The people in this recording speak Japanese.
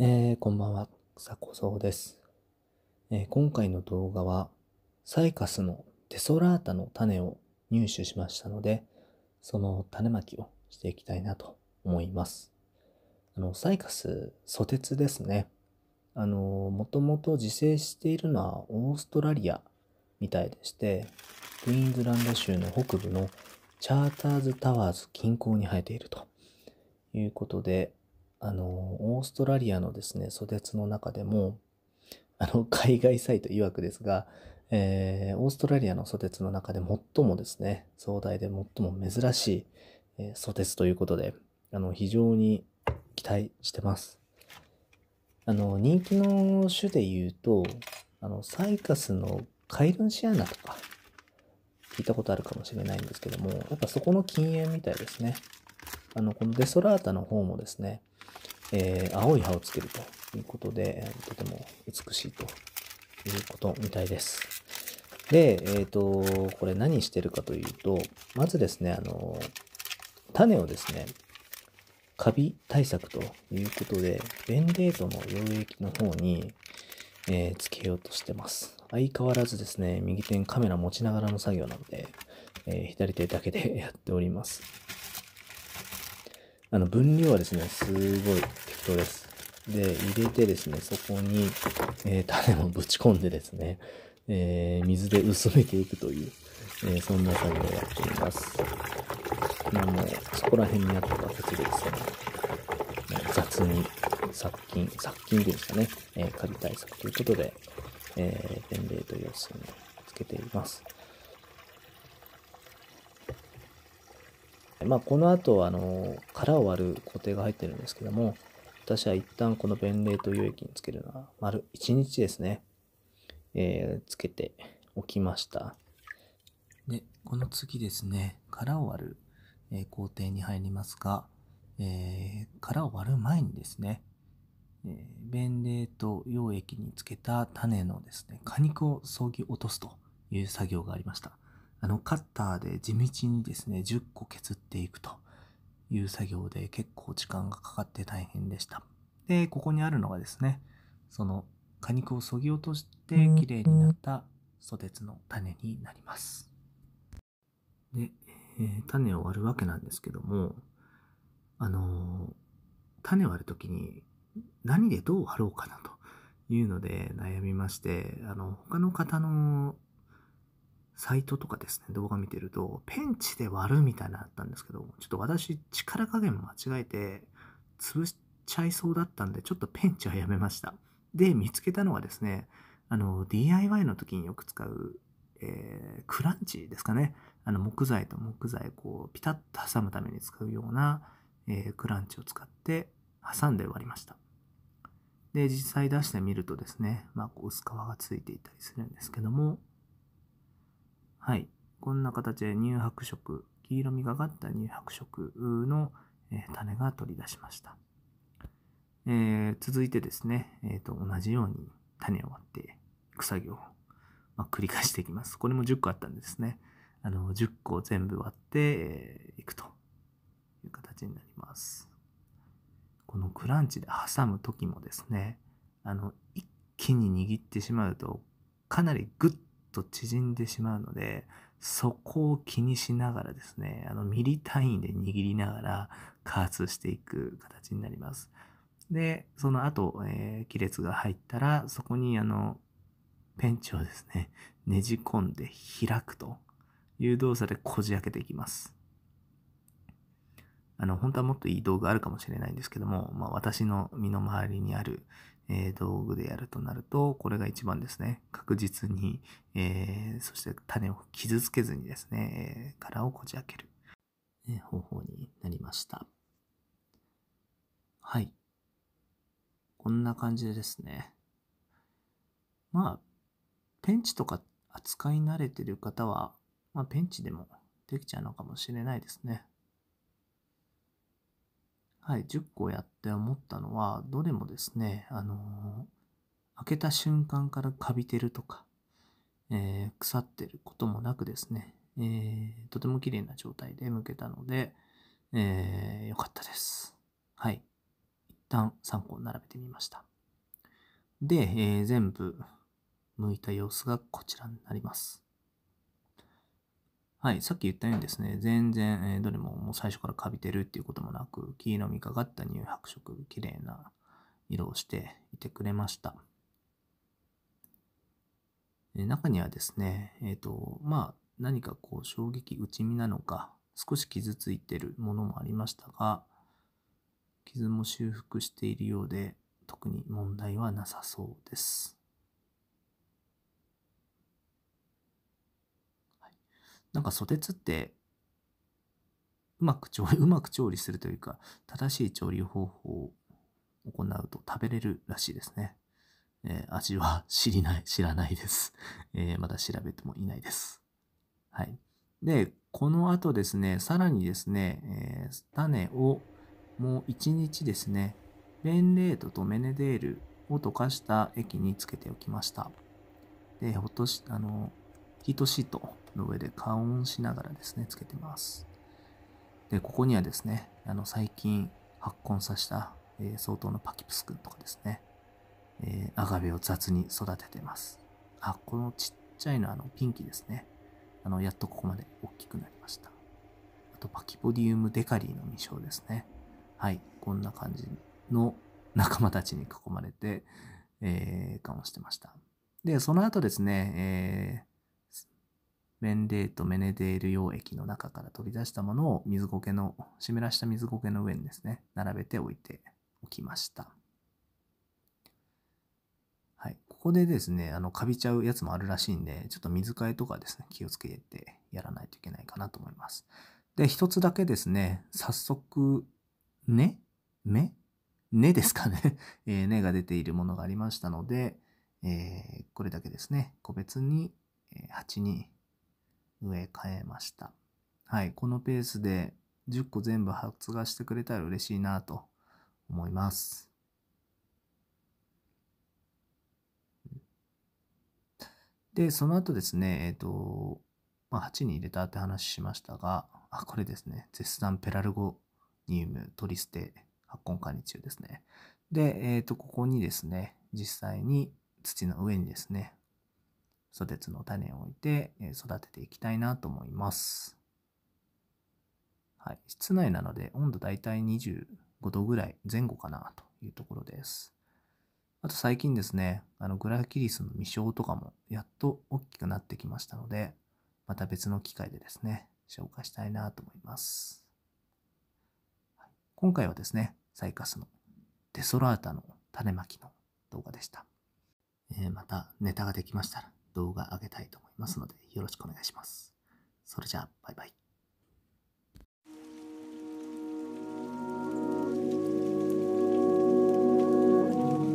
えー、こんばんは、さこそうです、えー、今回の動画は、サイカスのデソラータの種を入手しましたので、その種まきをしていきたいなと思います。あの、サイカス、ソテツですね。あの、もともと自生しているのはオーストラリアみたいでして、クイーンズランド州の北部のチャーターズタワーズ近郊に生えているということで、あの、オーストラリアのですね、蘇鉄の中でも、あの、海外サイト曰くですが、えー、オーストラリアの蘇鉄の中で最もですね、壮大で最も珍しい、えー、蘇鉄ということで、あの、非常に期待してます。あの、人気の種で言うと、あの、サイカスのカイルンシアナとか、聞いたことあるかもしれないんですけども、やっぱそこの禁煙みたいですね。あの、このデソラータの方もですね、えー、青い葉をつけるということで、とても美しいということみたいです。で、えっ、ー、と、これ何してるかというと、まずですね、あの、種をですね、カビ対策ということで、ベンデートの溶液の方に、えー、つけようとしてます。相変わらずですね、右手にカメラ持ちながらの作業なので、えー、左手だけで やっております。あの、分量はですね、すごい適当です。で、入れてですね、そこに、えー、種をぶち込んでですね、えー、水で薄めていくという、えそんな作業をやっています。まあもう、そこら辺にあった形でですね、雑に殺菌、殺菌ですかね、えカビ対策ということで、えー、ペンレート様子につけています。まあ、この後、あの、殻を割る工程が入ってるんですけども、私は一旦このペンレート溶液につけるのは、丸1日ですね、えー、つけておきました。で、この次ですね、殻を割る、え工程に入りますが、えー、殻を割る前にですね、え弁冷と溶液につけた種のですね、果肉を削ぎ落とすという作業がありました。あの、カッターで地道にですね、10個削っていくという作業で結構時間がかかって大変でした。で、ここにあるのがですね、その果肉を削ぎ落として綺麗になったソテツの種になります。で、えー、種を割るわけなんですけども、あのー、種割る時に何でどうあろうかなというので悩みまして、あの、他の方のサイトとかですね、動画見てると、ペンチで割るみたいなのあったんですけど、ちょっと私、力加減間違えて、潰しちゃいそうだったんで、ちょっとペンチはやめました。で、見つけたのはですね、あの、DIY の時によく使う、えー、クランチですかね。あの、木材と木材、こう、ピタッと挟むために使うような、えー、クランチを使って、挟んで割りました。で、実際出してみるとですね、まあ、こう薄皮がついていたりするんですけども、はい、こんな形で乳白色、黄色みがかった乳白色の種が取り出しました。えー、続いてですね、えーと、同じように種を割っていく作業を、まあ、繰り返していきます。これも10個あったんですね。あの10個全部割っていくという形になります。このクランチで挟む時もですねあの一気に握ってしまうとかなりグッと縮んでしまうのでそこを気にしながらですねあのミリ単位で握りながら加圧していく形になります。でその後、えー、亀裂が入ったらそこにあのペンチをですねねじ込んで開くという動作でこじ開けていきます。あの、本当はもっといい道具あるかもしれないんですけども、まあ、私の身の回りにある、えー、道具でやるとなると、これが一番ですね、確実に、えー、そして種を傷つけずにですね、えー、殻をこじ開ける、えー、方法になりました。はい。こんな感じでですね。まあ、ペンチとか扱い慣れてる方は、まあ、ペンチでもできちゃうのかもしれないですね。はい、10個やって思ったのは、どれもですね、あのー、開けた瞬間からカビてるとか、えー、腐ってることもなくですね、えー、とても綺麗な状態で剥けたので、えー、よかったです。はい。一旦3個並べてみました。で、えー、全部剥いた様子がこちらになります。はい、さっき言ったようにですね、全然、えー、どれももう最初からカビてるっていうこともなく、黄色みかかった乳白色、綺麗な色をしていてくれました。え中にはですね、えっ、ー、と、まあ、何かこう衝撃打ち身なのか、少し傷ついてるものもありましたが、傷も修復しているようで、特に問題はなさそうです。なんかソテツってうまく調理 うまく調理するというか正しい調理方法を行うと食べれるらしいですね、えー、味は知りない知らないです、えー、まだ調べてもいないですはいでこの後ですねさらにですね、えー、種をもう1日ですねベンレートとメネデールを溶かした液につけておきましたでほっとしあのヒートシートの上で加温しながらですね、つけてます。で、ここにはですね、あの、最近発根させた、えー、相当のパキプス君とかですね、えー、アガベを雑に育ててます。あ、このちっちゃいのあの、ピンキですね。あの、やっとここまで大きくなりました。あと、パキポディウムデカリーの未生ですね。はい、こんな感じの仲間たちに囲まれて、えー、感をしてました。で、その後ですね、えー、メンデート・メネデール溶液の中から取り出したものを水苔の、湿らした水苔の上にですね、並べておいておきました。はい。ここでですね、あの、カビちゃうやつもあるらしいんで、ちょっと水替えとかですね、気をつけてやらないといけないかなと思います。で、一つだけですね、早速、ね目根ですかね、えー、根が出ているものがありましたので、えー、これだけですね、個別に鉢に植え替えました。はい、このペースで10個全部発芽してくれたら嬉しいなと思います。で、その後ですね、えっ、ー、と、まあ、鉢に入れたって話しましたが、あ、これですね、絶賛ペラルゴニウムトリステ発根管理中ですね。で、えっ、ー、と、ここにですね、実際に土の上にですね、ソテツの種を置いて育てていきたいなと思います。はい、室内なので温度だいたい25度ぐらい前後かなというところです。あと最近ですね、あのグラキリスの未生とかもやっと大きくなってきましたので、また別の機会でですね、紹介したいなと思います。今回はですね、サイカスのデソラータの種まきの動画でした。えー、またネタができましたら動画上げたいと思いますので、よろしくお願いします。それじゃあ、バイバイ。